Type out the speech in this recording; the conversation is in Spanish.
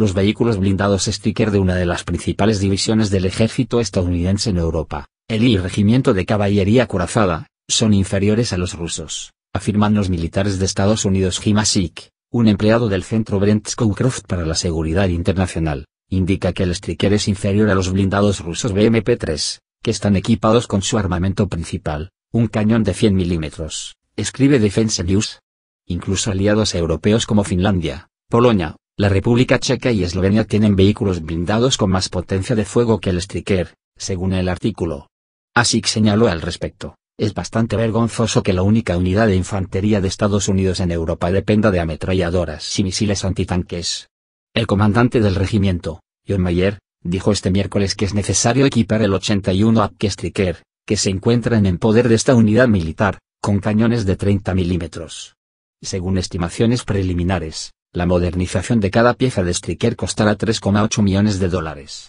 los vehículos blindados Stryker de una de las principales divisiones del ejército estadounidense en Europa, el I Regimiento de Caballería Corazada, son inferiores a los rusos, afirman los militares de Estados Unidos Jim un empleado del centro Brent Scowcroft para la Seguridad Internacional, indica que el Sticker es inferior a los blindados rusos BMP-3, que están equipados con su armamento principal, un cañón de 100 milímetros, escribe Defense News. Incluso aliados europeos como Finlandia, Polonia, la República Checa y Eslovenia tienen vehículos blindados con más potencia de fuego que el Striker, según el artículo. Asik señaló al respecto, es bastante vergonzoso que la única unidad de infantería de Estados Unidos en Europa dependa de ametralladoras y misiles antitanques. El comandante del regimiento, John Mayer, dijo este miércoles que es necesario equipar el 81 APK Striker, que se encuentran en poder de esta unidad militar, con cañones de 30 milímetros. Según estimaciones preliminares, la modernización de cada pieza de striker costará 3,8 millones de dólares.